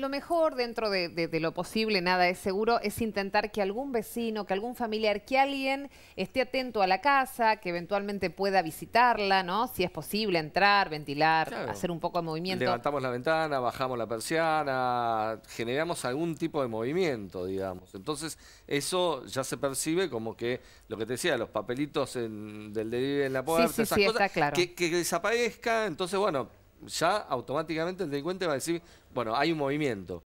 lo mejor dentro de, lo posible, nada es seguro, es intentar que algún vecino, que algún familiar, que alguien esté atento a la casa, que eventualmente pueda visitarla, ¿no? Si es posible, entrar, ventilar, hacer un poco de movimiento. Levantamos la ventana, bajamos la persiana, generamos algún tipo de movimiento, digamos. Entonces, eso ya se percibe como que, lo que te decía, los papelitos del delirio en la puerta, esas cosas, que, que desaparezca, entonces, bueno ya automáticamente el delincuente va a decir, bueno, hay un movimiento.